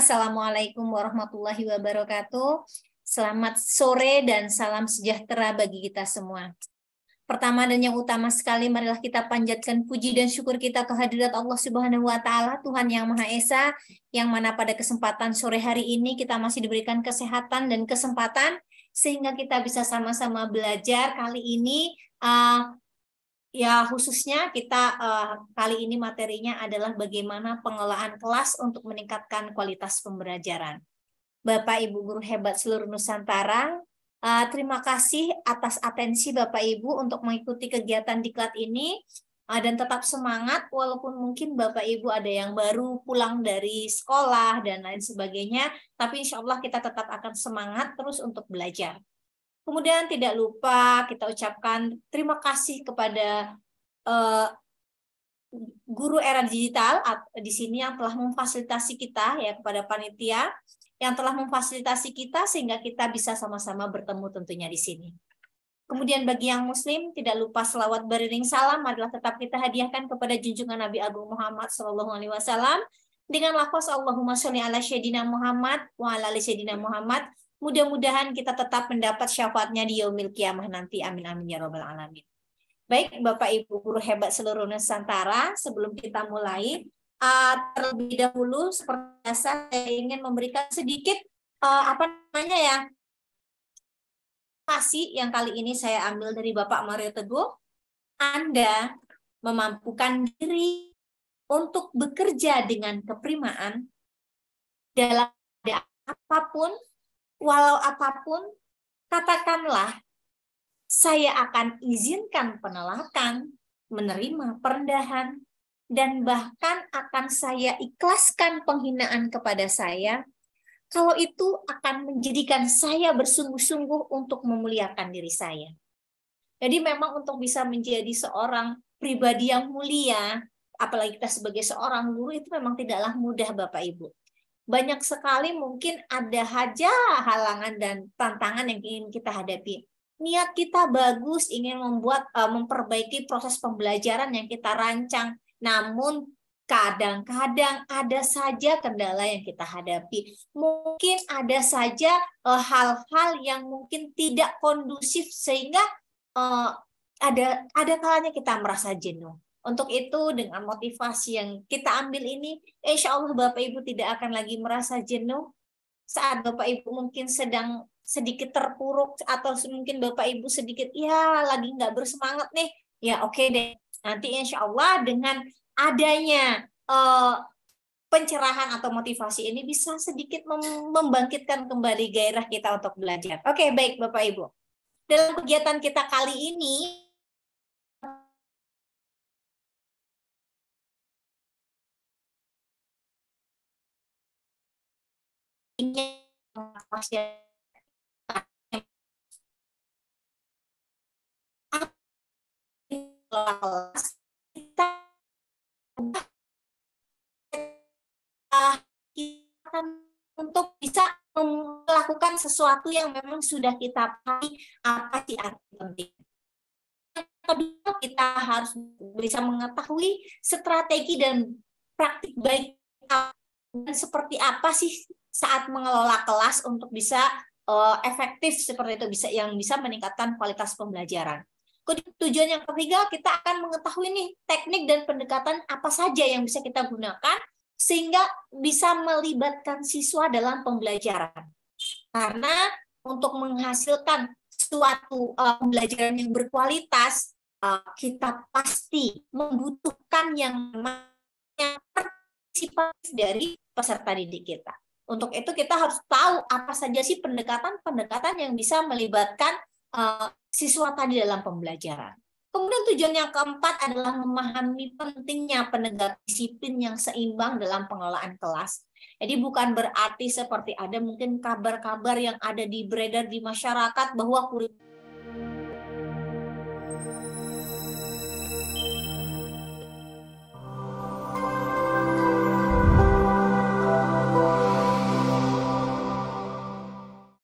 Assalamualaikum warahmatullahi wabarakatuh. Selamat sore dan salam sejahtera bagi kita semua. Pertama dan yang utama sekali marilah kita panjatkan puji dan syukur kita kehadirat Allah Subhanahu wa taala, Tuhan yang Maha Esa, yang mana pada kesempatan sore hari ini kita masih diberikan kesehatan dan kesempatan sehingga kita bisa sama-sama belajar kali ini uh, Ya, khususnya kita uh, kali ini materinya adalah bagaimana pengelolaan kelas untuk meningkatkan kualitas pembelajaran. Bapak Ibu guru hebat seluruh Nusantara, uh, terima kasih atas atensi Bapak Ibu untuk mengikuti kegiatan diklat ini uh, dan tetap semangat walaupun mungkin Bapak Ibu ada yang baru pulang dari sekolah dan lain sebagainya, tapi insya Allah kita tetap akan semangat terus untuk belajar. Kemudian tidak lupa kita ucapkan terima kasih kepada uh, guru era digital di sini yang telah memfasilitasi kita ya kepada panitia yang telah memfasilitasi kita sehingga kita bisa sama-sama bertemu tentunya di sini. Kemudian bagi yang muslim tidak lupa selawat beriring salam adalah tetap kita hadiahkan kepada junjungan Nabi Agung Muhammad SAW alaihi wasallam dengan lafaz Allahumma sholli ala sayyidina Muhammad wa ala ali sayyidina Muhammad Mudah-mudahan kita tetap mendapat syafaatnya di yaumil kiamah nanti. Amin amin ya robbal alamin. Baik, Bapak Ibu guru hebat seluruh Nusantara, sebelum kita mulai, uh, terlebih dahulu seperti biasa saya ingin memberikan sedikit uh, apa namanya ya pasti yang kali ini saya ambil dari Bapak Mario Teguh, Anda memampukan diri untuk bekerja dengan keprimaan dalam keadaan apapun walau apapun, katakanlah saya akan izinkan penolakan, menerima perendahan, dan bahkan akan saya ikhlaskan penghinaan kepada saya kalau itu akan menjadikan saya bersungguh-sungguh untuk memuliakan diri saya. Jadi memang untuk bisa menjadi seorang pribadi yang mulia, apalagi kita sebagai seorang guru itu memang tidaklah mudah Bapak Ibu banyak sekali mungkin ada haja halangan dan tantangan yang ingin kita hadapi. Niat kita bagus ingin membuat eh, memperbaiki proses pembelajaran yang kita rancang, namun kadang-kadang ada saja kendala yang kita hadapi. Mungkin ada saja eh, hal-hal yang mungkin tidak kondusif sehingga eh, ada ada kalanya kita merasa jenuh. Untuk itu dengan motivasi yang kita ambil ini, insya Allah Bapak Ibu tidak akan lagi merasa jenuh saat Bapak Ibu mungkin sedang sedikit terpuruk atau mungkin Bapak Ibu sedikit ya lagi nggak bersemangat nih. Ya oke okay deh. Nanti insya Allah dengan adanya uh, pencerahan atau motivasi ini bisa sedikit membangkitkan kembali gairah kita untuk belajar. Oke, okay, baik Bapak Ibu. Dalam kegiatan kita kali ini, ini kita ya. untuk bisa melakukan sesuatu yang memang sudah kita pahami apa sih arti penting. Kedua, kita harus bisa mengetahui strategi dan praktik baik dan seperti apa sih saat mengelola kelas untuk bisa uh, efektif seperti itu bisa yang bisa meningkatkan kualitas pembelajaran. Tujuan yang ketiga kita akan mengetahui nih teknik dan pendekatan apa saja yang bisa kita gunakan sehingga bisa melibatkan siswa dalam pembelajaran. Karena untuk menghasilkan suatu uh, pembelajaran yang berkualitas uh, kita pasti membutuhkan yang partisipatif dari peserta didik kita. Untuk itu kita harus tahu apa saja sih pendekatan-pendekatan yang bisa melibatkan uh, siswa tadi dalam pembelajaran. Kemudian tujuan yang keempat adalah memahami pentingnya penegak disiplin yang seimbang dalam pengelolaan kelas. Jadi bukan berarti seperti ada mungkin kabar-kabar yang ada di beredar di masyarakat bahwa kurikulum